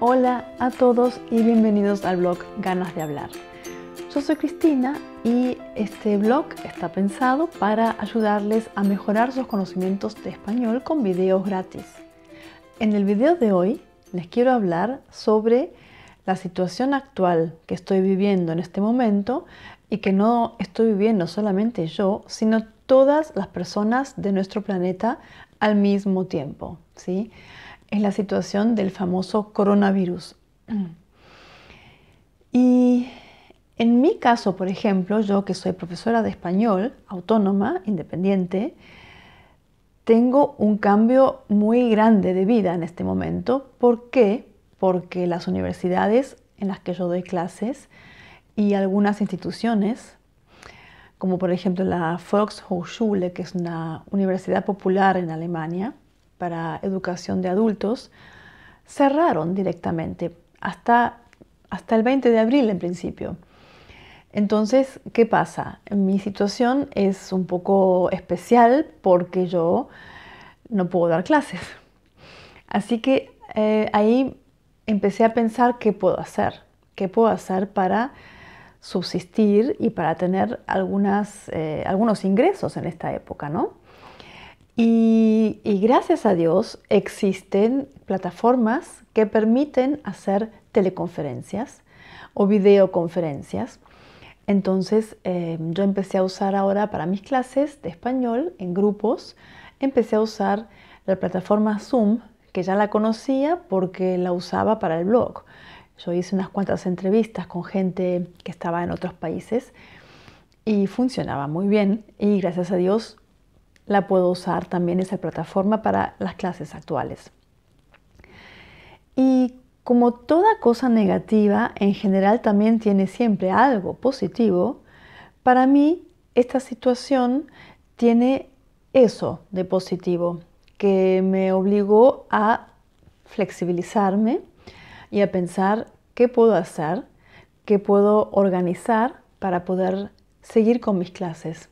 Hola a todos y bienvenidos al blog Ganas de Hablar. Yo soy Cristina y este blog está pensado para ayudarles a mejorar sus conocimientos de español con videos gratis. En el video de hoy les quiero hablar sobre la situación actual que estoy viviendo en este momento y que no estoy viviendo solamente yo, sino todas las personas de nuestro planeta al mismo tiempo, ¿sí? es la situación del famoso coronavirus. Mm. Y en mi caso, por ejemplo, yo que soy profesora de español, autónoma, independiente, tengo un cambio muy grande de vida en este momento. ¿Por qué? Porque las universidades en las que yo doy clases y algunas instituciones, como por ejemplo la Volkshochschule, que es una universidad popular en Alemania, para educación de adultos, cerraron directamente hasta, el 20 de abril en principio. Entonces, ¿qué pasa? Mi situación es un poco especial porque yo no puedo dar clases. Así que eh, ahí empecé a pensar qué puedo hacer, qué puedo hacer para subsistir y para tener algunas, eh, algunos ingresos en esta época, ¿no? Y, gracias a Dios existen plataformas que permiten hacer teleconferencias o videoconferencias. Entonces em, yo empecé a usar ahora para mis clases de español en grupos, empecé a usar la plataforma Zoom, que ya la conocía porque la usaba para el blog. Yo hice unas cuantas entrevistas con gente que estaba en otros países y funcionaba muy bien y gracias a Dios la puedo usar también esa plataforma para las clases actuales. Y como toda cosa negativa, en general también tiene siempre algo positivo, para mí esta situación tiene eso de positivo, que me obligó a flexibilizarme y a pensar qué puedo hacer, qué puedo organizar para poder seguir con mis clases.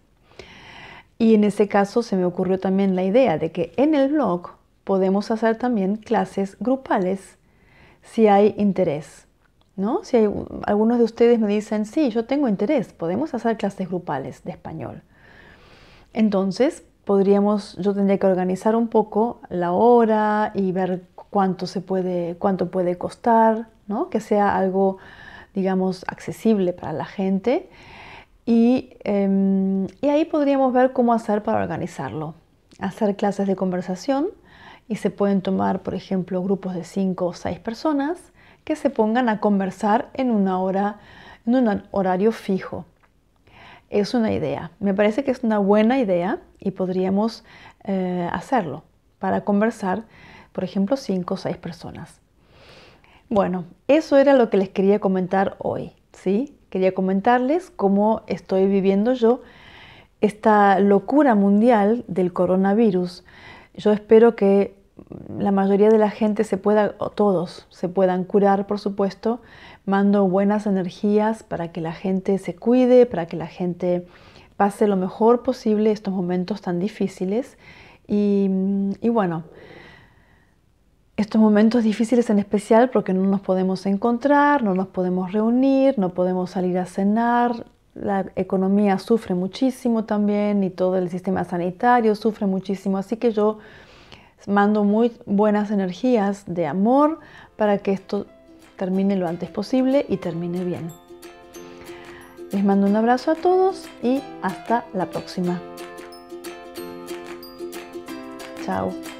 Y en ese caso se me ocurrió también la idea de que en el blog podemos hacer también clases grupales si hay interés. ¿no? Si algunos de ustedes me dicen, sí, yo tengo interés, podemos hacer clases grupales de español. Entonces, podríamos, yo tendría que organizar un poco la hora y ver cuánto se puede, cuánto puede costar, ¿no? que sea algo, digamos, accesible para la gente Em, y, ahí podríamos ver cómo hacer para organizarlo. Hacer clases de conversación y se pueden tomar, por ejemplo, grupos de 5 o 6 personas que se pongan a conversar en en un horario fijo. Es una idea. Me parece que es una buena idea y podríamos eh, hacerlo para conversar, por ejemplo, cinco o seis personas. Bueno, eso era lo que les quería comentar hoy, ¿sí? quería comentarles cómo estoy viviendo yo esta locura mundial del coronavirus. Yo espero que la mayoría de la gente se pueda, o todos se puedan curar, por supuesto. Mando buenas energías para que la gente se cuide, para que la gente pase lo mejor posible estos momentos tan difíciles. Y, y bueno, estos momentos difíciles en especial porque no nos podemos encontrar, no nos podemos reunir, no podemos salir a cenar, la economía sufre muchísimo también y todo el sistema sanitario sufre muchísimo, así que yo mando muy buenas energías de amor para que esto termine lo antes posible y termine bien. Les mando un abrazo a todos y hasta la próxima. Chao.